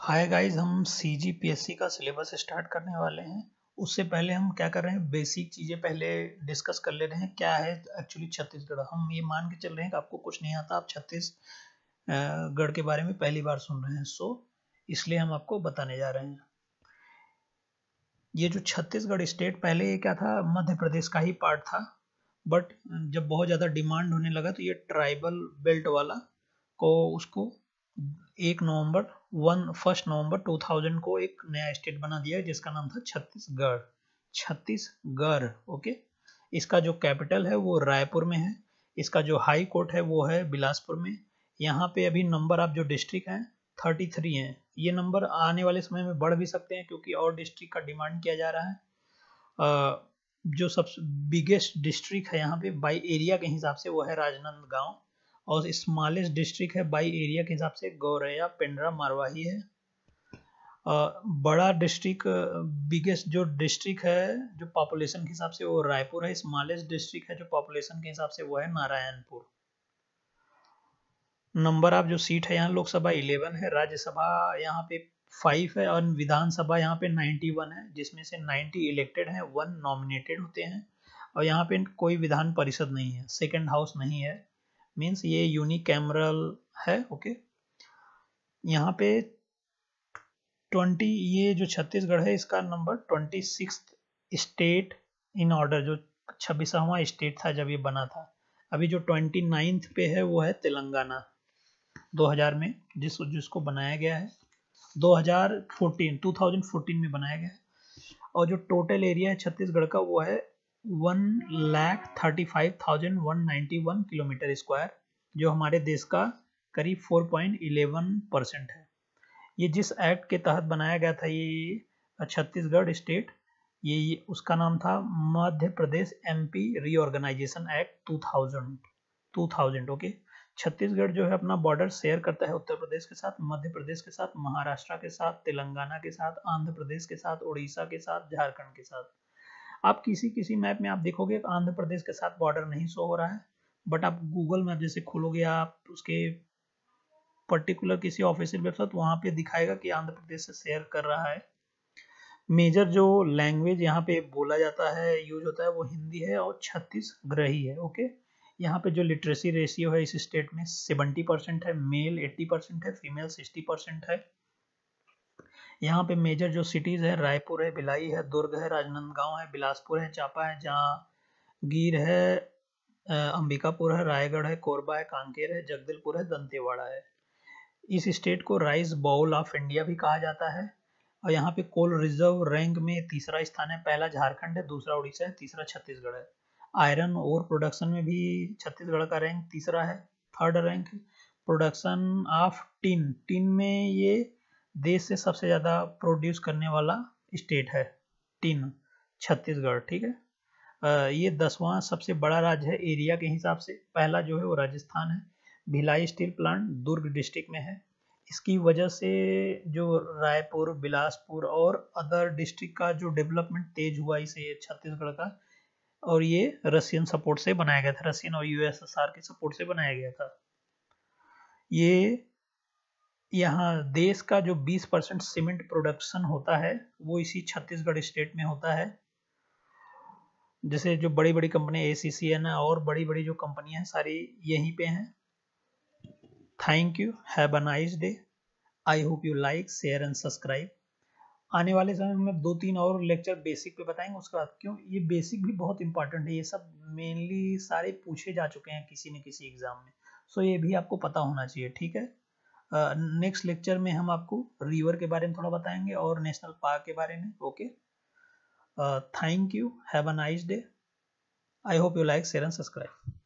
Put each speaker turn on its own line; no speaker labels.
Hi guys हम सी G P S C का syllabus start करने वाले हैं उससे पहले हम क्या कर रहे हैं बेसिक चीज़ें पहले डिस्कस कर ले रहे हैं क्या है एक्चुअली छत्तीसगढ़ हम ये मान के चल रहे हैं कि आपको कुछ नहीं आता आप छत्तीसगढ़ के बारे में पहली बार सुन रहे हैं सो इसलिए हम आपको बताने जा रहे हैं ये जो छत्तीसगढ़ स्टेट पहले ये क्या था मध्य प्रदेश का ही पार्ट था बट जब बहुत ज़्यादा डिमांड होने लगा तो ये ट्राइबल बेल्ट वाला को उसको एक नवंबर वन फर्स्ट नवंबर 2000 को एक नया स्टेट बना दिया जिसका नाम था छत्तीसगढ़ छत्तीसगढ़ ओके इसका जो कैपिटल है वो रायपुर में है इसका जो हाई कोर्ट है वो है बिलासपुर में यहाँ पे अभी नंबर आप जो डिस्ट्रिक्ट हैं थर्टी थ्री है ये नंबर आने वाले समय में बढ़ भी सकते हैं क्योंकि और डिस्ट्रिक्ट का डिमांड किया जा रहा है जो सबसे बिगेस्ट डिस्ट्रिक्ट है यहाँ पे बाई एरिया के हिसाब से वो है राजनंद गांव और स्मॉलेस्ट डिस्ट्रिक्ट है बाई एरिया के हिसाब से गौरैया पेंड्रा मारवाही है बड़ा डिस्ट्रिक्ट बिगेस्ट जो डिस्ट्रिक्ट है जो पॉपुलेशन के हिसाब से वो रायपुर है स्मॉलेस्ट डिस्ट्रिक्ट है जो पॉपुलेशन के हिसाब से वो है नारायणपुर नंबर आप जो सीट है यहाँ लोकसभा इलेवन है राज्यसभा यहाँ पे फाइव है और विधानसभा यहाँ पे नाइन्टी वन है जिसमें से नाइन्टी इलेक्टेड हैं वन नॉमिनेटेड होते हैं और यहाँ पे कोई विधान परिषद नहीं है सेकेंड हाउस नहीं है मीन्स ये यूनिकैमरल है ओके okay? यहाँ पे ट्वेंटी ये जो छत्तीसगढ़ है इसका number twenty six state in order जो छब्बीसवा स्टेट था जब ये बना था अभी जो ट्वेंटी नाइन्थ पे है वो है तेलंगाना 2000 में जिस जिसको बनाया गया है 2014 2014 में बनाया गया है और जो टोटल एरिया है छत्तीसगढ़ का वो है one lakh thirty five thousand one ninety one kilometre square जो हमारे देश का करीब फोर पॉइंट इलेवन परसेंट है ये जिस एक्ट के तहत बनाया गया था ये छत्तीसगढ़ स्टेट ये, उसका नाम था Madhya Pradesh MP reorganisation act two thousand two thousand okay Chhattisgarh जो है अपना बॉर्डर शेयर करता है उत्तर प्रदेश के साथ मध्य प्रदेश के साथ महाराष्ट्र के साथ तेलंगाना के साथ आंध्र प्रदेश के साथ उड़ीसा के साथ झारखंड के साथ आप किसी किसी मैप में आप देखोगे तो आंध्र प्रदेश के साथ बॉर्डर नहीं शो हो रहा है बट आप गूगल मैप जैसे खोलोगे आप उसके पर्टिकुलर किसी ऑफिशियल वेबसाइट वहाँ पे दिखाएगा कि आंध्र प्रदेश से शेयर कर रहा है मेजर जो लैंग्वेज यहाँ पे बोला जाता है यूज होता है वो हिंदी है और छत्तीस ग्रही है ओके यहाँ पे जो लिटरेसी रेशियो है इस स्टेट में सेवेंटी परसेंट है मेल एट्टी परसेंट है फीमेल सिक्सटी परसेंट है यहाँ पे मेजर जो सिटीज़ है रायपुर है भिलाई है दुर्ग है राजनांदगांव है बिलासपुर है चांपा है जहाँ गिर है अंबिकापुर है रायगढ़ है कोरबा है कांकेर है जगदलपुर है दंतेवाड़ा है इस स्टेट को राइस बाउल ऑफ इंडिया भी कहा जाता है और यहाँ पे कोल रिजर्व रैंक में तीसरा स्थान है पहला झारखंड है दूसरा उड़ीसा है तीसरा छत्तीसगढ़ है आयरन और प्रोडक्शन में भी छत्तीसगढ़ का रैंक तीसरा है third rank production of tin tin में ये देश से सबसे ज़्यादा प्रोड्यूस करने वाला स्टेट है तीन छत्तीसगढ़ ठीक है ये दसवां सबसे बड़ा राज्य है एरिया के हिसाब से पहला जो है वो राजस्थान है Bhilai steel plant Durg district में है इसकी वजह से जो रायपुर बिलासपुर और अदर डिस्ट्रिक्ट का जो डेवलपमेंट तेज हुआ इसे छत्तीसगढ़ का और ये रशियन सपोर्ट से बनाया गया था रशियन और यूएसएसआर के सपोर्ट से बनाया गया था ये यहाँ देश का जो 20 परसेंट सीमेंट प्रोडक्शन होता है वो इसी छत्तीसगढ़ स्टेट में होता है जैसे जो बड़ी बड़ी कंपनियां ए सी सी एन और बड़ी बड़ी जो कंपनियां हैं सारी यहीं पे हैं thank you have a nice day I hope you like share and subscribe आने वाले समय में दो तीन और लेक्चर बेसिक पे बताएंगे उसके बाद क्यों ये बेसिक भी बहुत इंपॉर्टेंट है ये सब मेनली सारे पूछे जा चुके हैं किसी न किसी एग्जाम में सो so ये भी आपको पता होना चाहिए ठीक है नेक्स्ट लेक्चर में हम आपको रिवर के बारे में थोड़ा बताएंगे और नेशनल पार्क के बारे में okay thank you have a nice day I hope you like share and subscribe